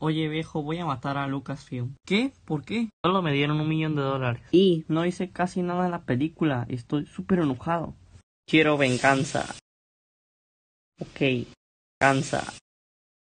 Oye viejo, voy a matar a Lucasfilm. ¿Qué? ¿Por qué? Solo me dieron un millón de dólares. Y no hice casi nada en la película. Estoy súper enojado. Quiero venganza. Ok. Venganza.